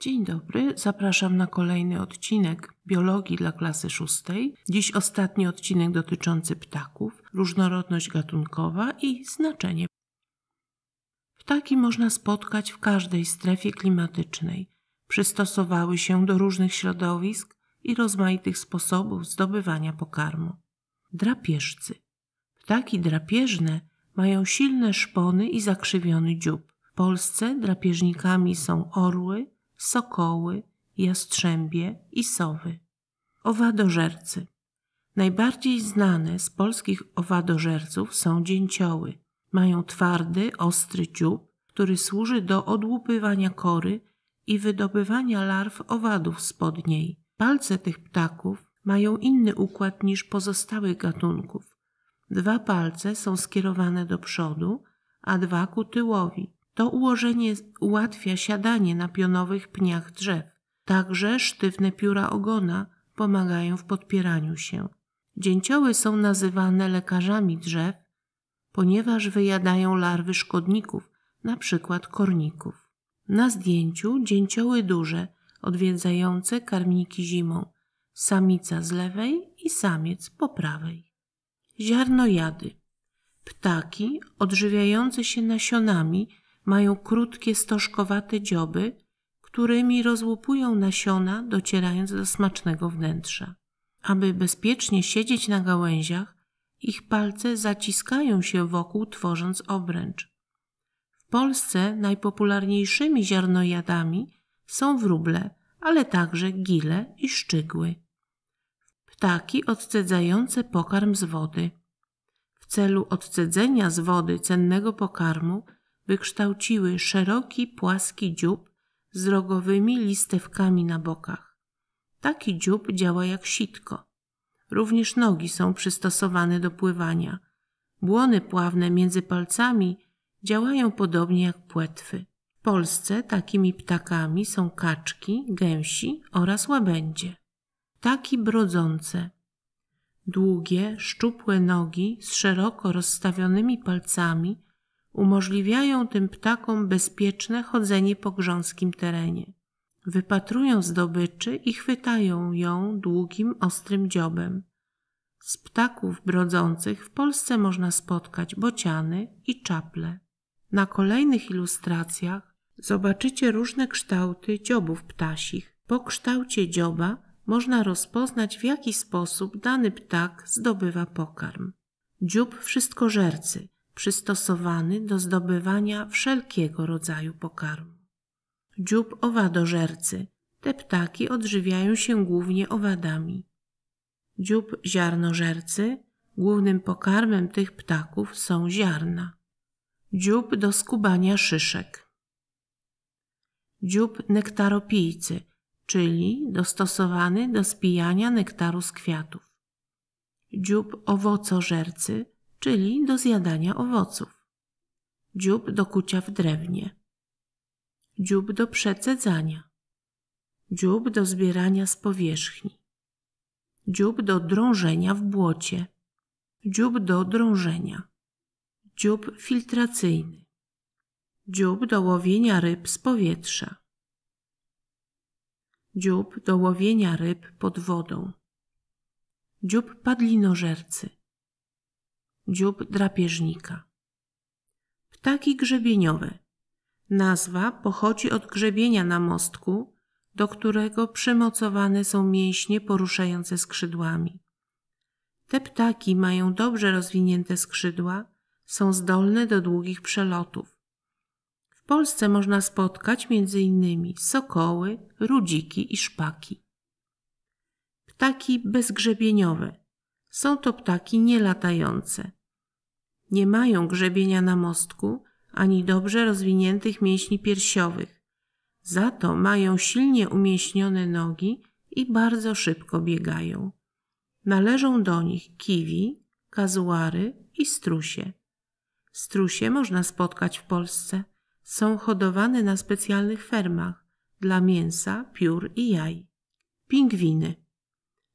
Dzień dobry, zapraszam na kolejny odcinek biologii dla klasy szóstej. Dziś ostatni odcinek dotyczący ptaków, różnorodność gatunkowa i znaczenie. Ptaki można spotkać w każdej strefie klimatycznej. Przystosowały się do różnych środowisk i rozmaitych sposobów zdobywania pokarmu. Drapieżcy. Ptaki drapieżne mają silne szpony i zakrzywiony dziób. W Polsce drapieżnikami są orły, sokoły, jastrzębie i sowy. Owadożercy. Najbardziej znane z polskich owadożerców są dzięcioły. Mają twardy, ostry dziób, który służy do odłupywania kory i wydobywania larw owadów spod niej. Palce tych ptaków mają inny układ niż pozostałych gatunków. Dwa palce są skierowane do przodu, a dwa ku tyłowi. To ułożenie ułatwia siadanie na pionowych pniach drzew. Także sztywne pióra ogona pomagają w podpieraniu się. Dzięcioły są nazywane lekarzami drzew, ponieważ wyjadają larwy szkodników, np. korników. Na zdjęciu dzięcioły duże, odwiedzające karmniki zimą, samica z lewej i samiec po prawej. Ziarnojady. Ptaki odżywiające się nasionami mają krótkie, stożkowate dzioby, którymi rozłupują nasiona, docierając do smacznego wnętrza. Aby bezpiecznie siedzieć na gałęziach, ich palce zaciskają się wokół, tworząc obręcz. W Polsce najpopularniejszymi ziarnojadami są wróble, ale także gile i szczygły. Ptaki odcedzające pokarm z wody. W celu odcedzenia z wody cennego pokarmu wykształciły szeroki, płaski dziób z rogowymi listewkami na bokach. Taki dziób działa jak sitko. Również nogi są przystosowane do pływania. Błony pławne między palcami działają podobnie jak płetwy. W Polsce takimi ptakami są kaczki, gęsi oraz łabędzie. Ptaki brodzące. Długie, szczupłe nogi z szeroko rozstawionymi palcami – umożliwiają tym ptakom bezpieczne chodzenie po grząskim terenie. Wypatrują zdobyczy i chwytają ją długim, ostrym dziobem. Z ptaków brodzących w Polsce można spotkać bociany i czaple. Na kolejnych ilustracjach zobaczycie różne kształty dziobów ptasich. Po kształcie dzioba można rozpoznać, w jaki sposób dany ptak zdobywa pokarm. Dziób wszystkożercy przystosowany do zdobywania wszelkiego rodzaju pokarmu. Dziób owadożercy. Te ptaki odżywiają się głównie owadami. Dziób ziarnożercy. Głównym pokarmem tych ptaków są ziarna. Dziób do skubania szyszek. Dziób nektaropijcy, czyli dostosowany do spijania nektaru z kwiatów. Dziób owocożercy – czyli do zjadania owoców, dziób do kucia w drewnie, dziób do przecedzania, dziób do zbierania z powierzchni, dziób do drążenia w błocie, dziób do drążenia, dziób filtracyjny, dziób do łowienia ryb z powietrza, dziób do łowienia ryb pod wodą, dziób padlinożercy, dziób drapieżnika. Ptaki grzebieniowe. Nazwa pochodzi od grzebienia na mostku, do którego przymocowane są mięśnie poruszające skrzydłami. Te ptaki mają dobrze rozwinięte skrzydła, są zdolne do długich przelotów. W Polsce można spotkać m.in. sokoły, rudziki i szpaki. Ptaki bezgrzebieniowe. Są to ptaki nielatające. Nie mają grzebienia na mostku ani dobrze rozwiniętych mięśni piersiowych. Za to mają silnie umięśnione nogi i bardzo szybko biegają. Należą do nich kiwi, kazuary i strusie. Strusie można spotkać w Polsce. Są hodowane na specjalnych fermach dla mięsa, piór i jaj. Pingwiny.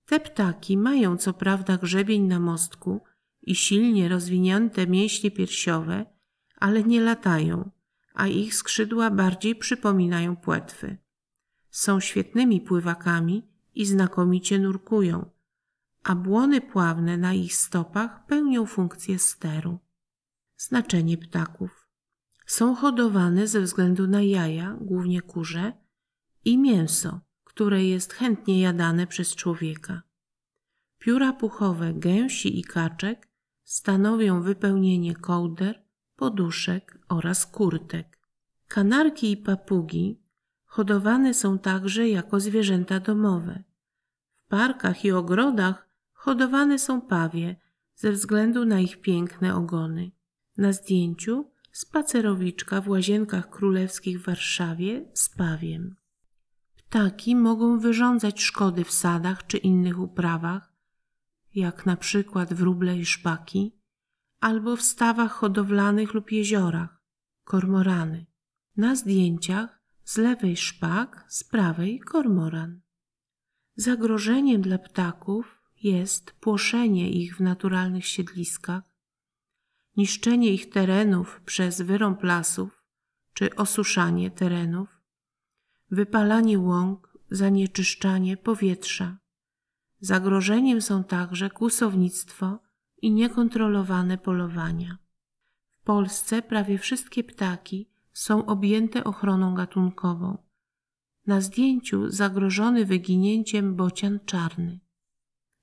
Te ptaki mają co prawda grzebień na mostku, i silnie rozwinięte mięśnie piersiowe, ale nie latają, a ich skrzydła bardziej przypominają płetwy. Są świetnymi pływakami i znakomicie nurkują, a błony pławne na ich stopach pełnią funkcję steru. Znaczenie ptaków. Są hodowane ze względu na jaja, głównie kurze, i mięso, które jest chętnie jadane przez człowieka. Pióra puchowe gęsi i kaczek stanowią wypełnienie kołder, poduszek oraz kurtek. Kanarki i papugi hodowane są także jako zwierzęta domowe. W parkach i ogrodach hodowane są pawie ze względu na ich piękne ogony. Na zdjęciu spacerowiczka w łazienkach królewskich w Warszawie z pawiem. Ptaki mogą wyrządzać szkody w sadach czy innych uprawach, jak na przykład wróble i szpaki, albo w stawach hodowlanych lub jeziorach, kormorany. Na zdjęciach z lewej szpak, z prawej kormoran. Zagrożeniem dla ptaków jest płoszenie ich w naturalnych siedliskach, niszczenie ich terenów przez wyrąb lasów czy osuszanie terenów, wypalanie łąk, zanieczyszczanie powietrza. Zagrożeniem są także kłusownictwo i niekontrolowane polowania. W Polsce prawie wszystkie ptaki są objęte ochroną gatunkową. Na zdjęciu zagrożony wyginięciem bocian czarny.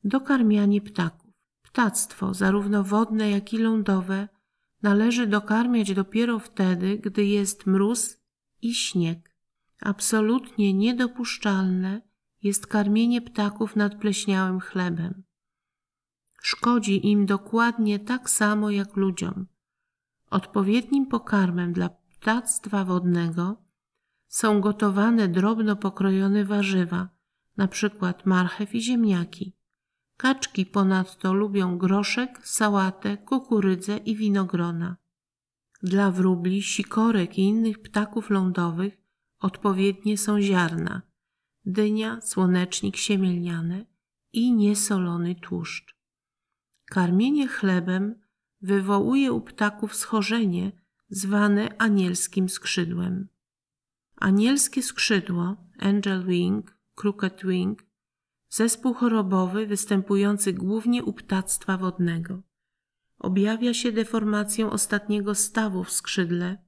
Dokarmianie ptaków. Ptactwo, zarówno wodne, jak i lądowe, należy dokarmiać dopiero wtedy, gdy jest mróz i śnieg. Absolutnie niedopuszczalne jest karmienie ptaków nad pleśniałym chlebem. Szkodzi im dokładnie tak samo jak ludziom. Odpowiednim pokarmem dla ptactwa wodnego są gotowane drobno pokrojone warzywa, np. marchew i ziemniaki. Kaczki ponadto lubią groszek, sałatę, kukurydzę i winogrona. Dla wróbli, sikorek i innych ptaków lądowych odpowiednie są ziarna – dynia, słonecznik siemielniany i niesolony tłuszcz. Karmienie chlebem wywołuje u ptaków schorzenie zwane anielskim skrzydłem. Anielskie skrzydło, angel wing, crooked wing, zespół chorobowy występujący głównie u ptactwa wodnego. Objawia się deformacją ostatniego stawu w skrzydle,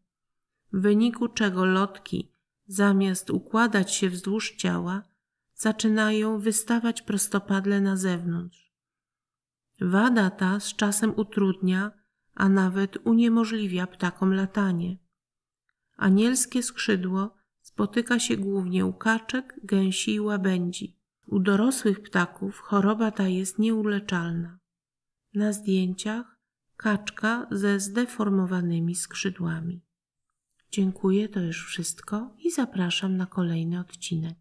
w wyniku czego lotki zamiast układać się wzdłuż ciała, zaczynają wystawać prostopadle na zewnątrz. Wada ta z czasem utrudnia, a nawet uniemożliwia ptakom latanie. Anielskie skrzydło spotyka się głównie u kaczek, gęsi i łabędzi. U dorosłych ptaków choroba ta jest nieuleczalna. Na zdjęciach kaczka ze zdeformowanymi skrzydłami. Dziękuję, to już wszystko i zapraszam na kolejny odcinek.